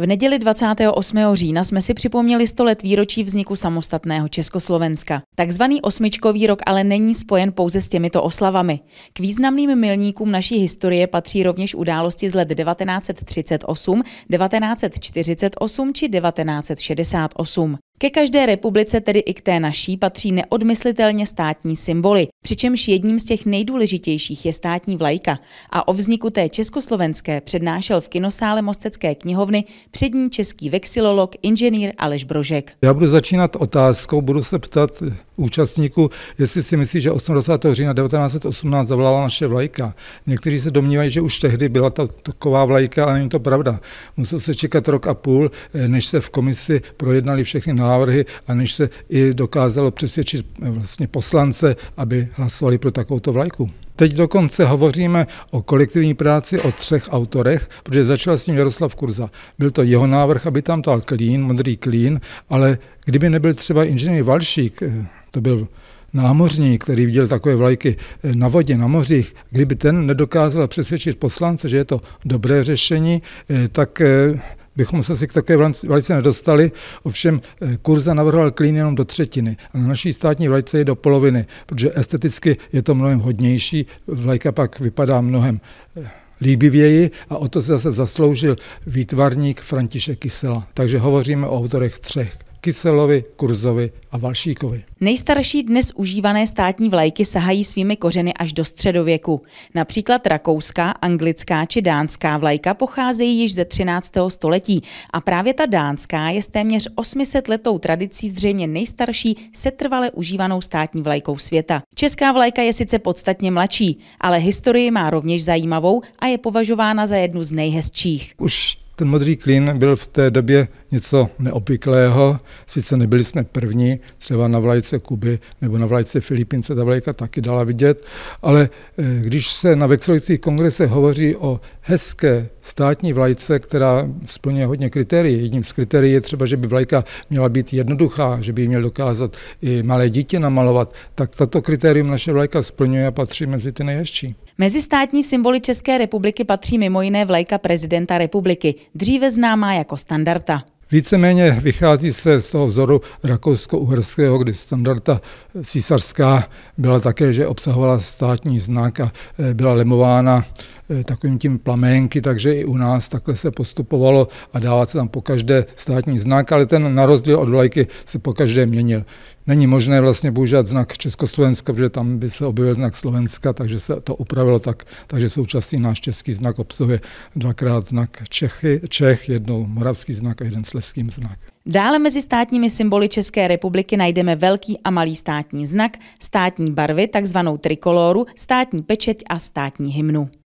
V neděli 28. října jsme si připomněli 100 let výročí vzniku samostatného Československa. Takzvaný osmičkový rok ale není spojen pouze s těmito oslavami. K významným milníkům naší historie patří rovněž události z let 1938, 1948 či 1968. Ke každé republice, tedy i k té naší, patří neodmyslitelně státní symboly, přičemž jedním z těch nejdůležitějších je státní vlajka. A o vzniku té československé přednášel v kinosále Mostecké knihovny přední český vexilolog inženýr Aleš Brožek. Já budu začínat otázkou, budu se ptat účastníků, jestli si myslí, že 28. října 1918 zavolala naše vlajka. Někteří se domnívají, že už tehdy byla ta taková vlajka, ale není to pravda. Musel se čekat rok a půl, než se v komisi projednali všechny návrhy návrhy, a než se i dokázalo přesvědčit eh, vlastně poslance, aby hlasovali pro takovouto vlajku. Teď dokonce hovoříme o kolektivní práci o třech autorech, protože začal s ním Jaroslav Kurza. Byl to jeho návrh, aby tam dal klín, modrý klín, ale kdyby nebyl třeba inženýr Valšík, eh, to byl námořník, který viděl takové vlajky eh, na vodě, na mořích, kdyby ten nedokázal přesvědčit poslance, že je to dobré řešení, tak bychom se si k takové vlajce nedostali. Ovšem eh, kurza navrhoval klín jenom do třetiny a na naší státní vlajce je do poloviny, protože esteticky je to mnohem hodnější, vlajka pak vypadá mnohem eh, líbivěji a o to se zase zasloužil výtvarník František Kysela. Takže hovoříme o autorech třech. Kyselovi, Kurzovi a Valšíkovi. Nejstarší dnes užívané státní vlajky sahají svými kořeny až do středověku. Například rakouská, anglická či dánská vlajka pocházejí již ze 13. století a právě ta dánská je s téměř 800 letou tradicí zřejmě nejstarší setrvale užívanou státní vlajkou světa. Česká vlajka je sice podstatně mladší, ale historii má rovněž zajímavou a je považována za jednu z nejhezčích. Už ten modrý klín byl v té době něco neobvyklého. Sice nebyli jsme první, třeba na vlajce Kuby nebo na vlajce Filipín se ta vlajka taky dala vidět, ale eh, když se na vexelujících kongresech hovoří o hezké státní vlajce, která splňuje hodně kritérií, jedním z kritérií je třeba, že by vlajka měla být jednoduchá, že by ji měl dokázat i malé dítě namalovat, tak tato kritérium naše vlajka splňuje a patří mezi ty nejhezčí. Mezi státní symboly České republiky patří mimo jiné vlajka prezidenta republiky, dříve známá jako standarda. Víceméně vychází se z toho vzoru rakousko-uherského, kdy standarda císařská byla také, že obsahovala státní znak a e, byla lemována e, takovým tím plamenky, takže i u nás takhle se postupovalo a dává se tam po každé státní znak, ale ten na rozdíl od vlajky se po každé měnil není možné vlastně používat znak Československa, protože tam by se objevil znak Slovenska, takže se to upravilo tak, takže současný náš český znak obsahuje dvakrát znak Čechy, Čech, jednou moravský znak a jeden sleský znak. Dále mezi státními symboly České republiky najdeme velký a malý státní znak, státní barvy, takzvanou trikolóru, státní pečeť a státní hymnu.